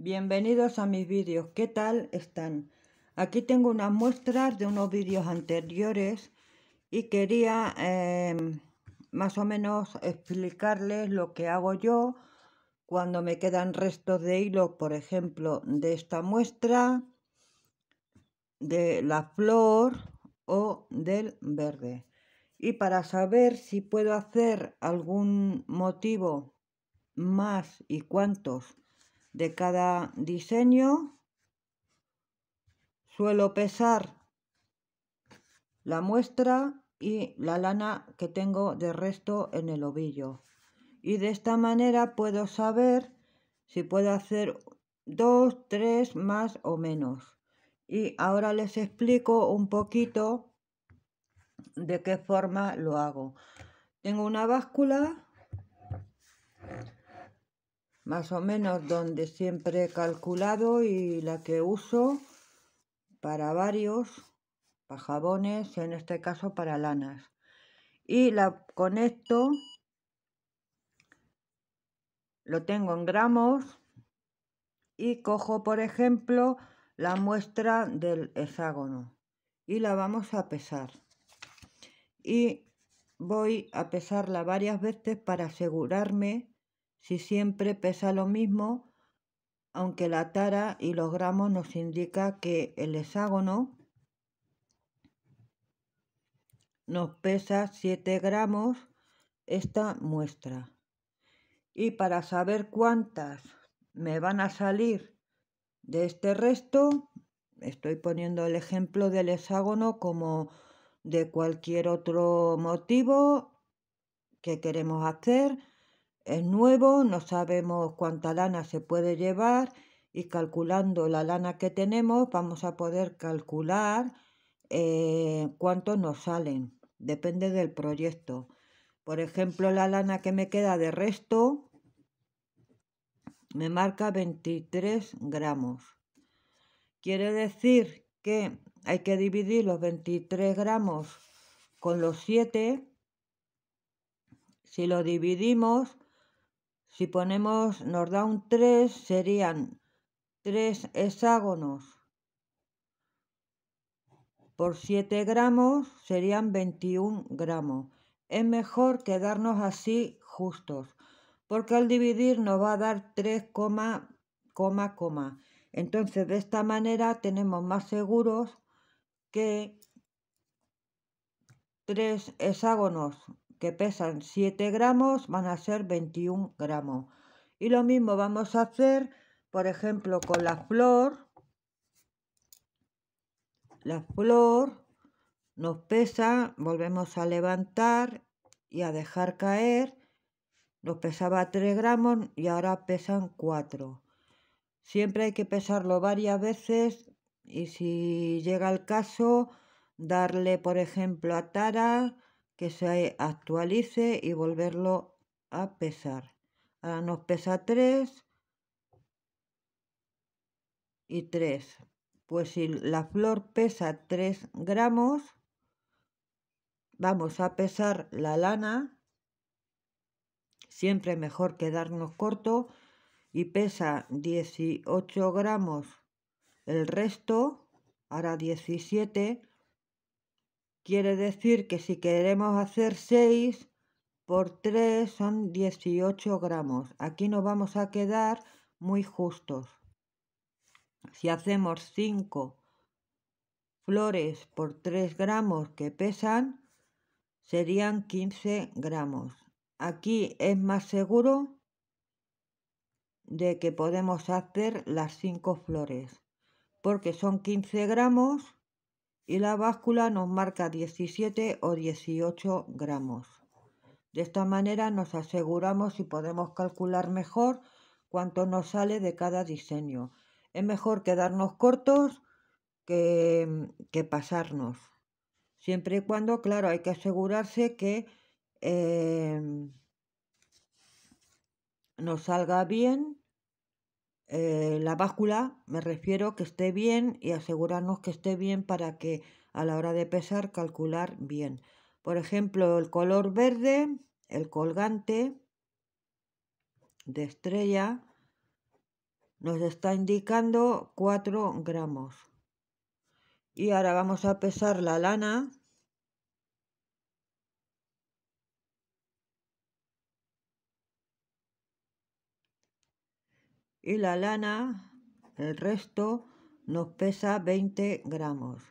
Bienvenidos a mis vídeos, ¿qué tal están? Aquí tengo unas muestras de unos vídeos anteriores y quería em, más o menos explicarles lo que hago yo cuando me quedan restos de hilo, por ejemplo, de esta muestra, de la flor o del verde. Y para saber si puedo hacer algún motivo más y cuántos de cada diseño. Suelo pesar la muestra y la lana que tengo de resto en el ovillo. Y de esta manera puedo saber si puedo hacer dos, tres más o menos. Y ahora les explico un poquito de qué forma lo hago. Tengo una báscula más o menos donde siempre he calculado y la que uso para varios, pajabones, en este caso para lanas. Y la conecto, lo tengo en gramos y cojo por ejemplo la muestra del hexágono y la vamos a pesar. Y voy a pesarla varias veces para asegurarme si siempre pesa lo mismo, aunque la tara y los gramos nos indica que el hexágono nos pesa 7 gramos esta muestra. Y para saber cuántas me van a salir de este resto, estoy poniendo el ejemplo del hexágono como de cualquier otro motivo que queremos hacer es nuevo, no sabemos cuánta lana se puede llevar y calculando la lana que tenemos vamos a poder calcular eh, cuánto nos salen. Depende del proyecto. Por ejemplo, la lana que me queda de resto me marca 23 gramos. Quiere decir que hay que dividir los 23 gramos con los 7. Si lo dividimos, si ponemos, nos da un 3, serían 3 hexágonos por 7 gramos serían 21 gramos. Es mejor quedarnos así justos, porque al dividir nos va a dar 3, coma, coma, Entonces, de esta manera tenemos más seguros que 3 hexágonos que pesan 7 gramos van a ser 21 gramos. Y lo mismo vamos a hacer, por ejemplo, con la flor. La flor nos pesa, volvemos a levantar y a dejar caer. Nos pesaba 3 gramos y ahora pesan 4. Siempre hay que pesarlo varias veces y si llega el caso, darle, por ejemplo, a Tara que se actualice y volverlo a pesar. Ahora nos pesa 3 y 3. Pues si la flor pesa 3 gramos, vamos a pesar la lana. Siempre mejor quedarnos corto. Y pesa 18 gramos el resto, ahora 17 Quiere decir que si queremos hacer 6 por 3 son 18 gramos. Aquí nos vamos a quedar muy justos. Si hacemos 5 flores por 3 gramos que pesan, serían 15 gramos. Aquí es más seguro de que podemos hacer las 5 flores, porque son 15 gramos y la báscula nos marca 17 o 18 gramos. De esta manera nos aseguramos y podemos calcular mejor cuánto nos sale de cada diseño. Es mejor quedarnos cortos que, que pasarnos. Siempre y cuando, claro, hay que asegurarse que eh, nos salga bien eh, la báscula, me refiero que esté bien y asegurarnos que esté bien para que a la hora de pesar calcular bien. Por ejemplo, el color verde, el colgante de estrella nos está indicando 4 gramos. Y ahora vamos a pesar la lana y la lana, el resto, nos pesa 20 gramos.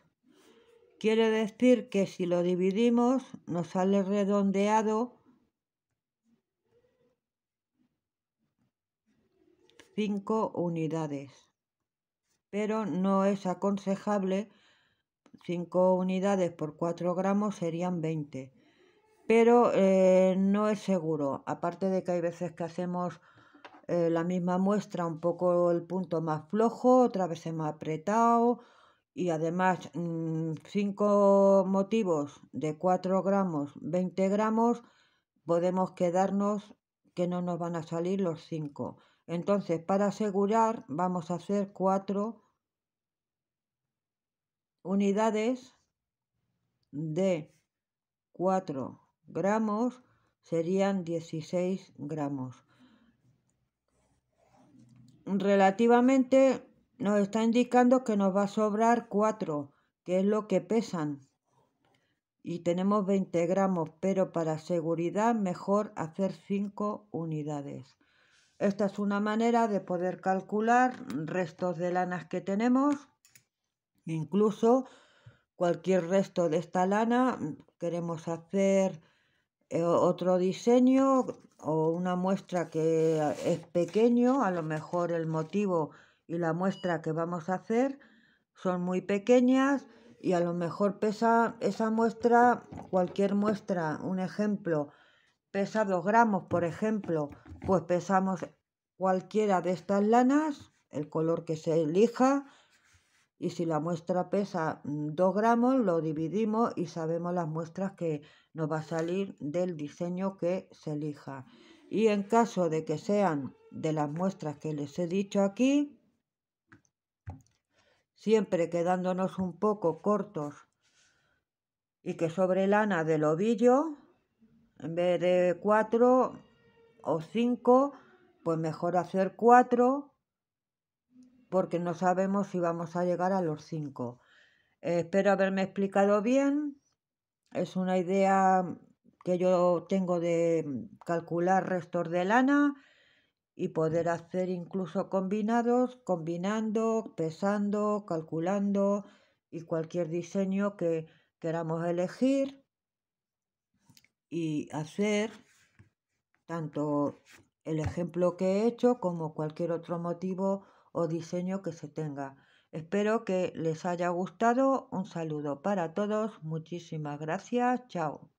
Quiere decir que si lo dividimos nos sale redondeado 5 unidades. Pero no es aconsejable 5 unidades por 4 gramos serían 20. Pero eh, no es seguro. Aparte de que hay veces que hacemos eh, la misma muestra un poco el punto más flojo, otra vez más apretado y además mm, cinco motivos de 4 gramos, 20 gramos, podemos quedarnos que no nos van a salir los 5. Entonces, para asegurar, vamos a hacer 4 unidades de 4 gramos, serían 16 gramos relativamente nos está indicando que nos va a sobrar 4, que es lo que pesan. Y tenemos 20 gramos, pero para seguridad mejor hacer 5 unidades. Esta es una manera de poder calcular restos de lanas que tenemos. Incluso cualquier resto de esta lana queremos hacer eh, otro diseño o una muestra que es pequeño, a lo mejor el motivo y la muestra que vamos a hacer son muy pequeñas y a lo mejor pesa esa muestra, cualquier muestra, un ejemplo, pesa 2 gramos, por ejemplo, pues pesamos cualquiera de estas lanas, el color que se elija, y si la muestra pesa 2 mm, gramos lo dividimos y sabemos las muestras que nos va a salir del diseño que se elija. Y en caso de que sean de las muestras que les he dicho aquí, siempre quedándonos un poco cortos y que sobre lana del ovillo, en vez de 4 o 5, pues mejor hacer 4 porque no sabemos si vamos a llegar a los 5. espero haberme explicado bien. Es una idea que yo tengo de calcular restos de lana y poder hacer incluso combinados, combinando, pesando, calculando y cualquier diseño que queramos elegir y hacer tanto el ejemplo que he hecho como cualquier otro motivo o diseño que se tenga. Espero que les haya gustado. Un saludo para todos. Muchísimas gracias. Chao.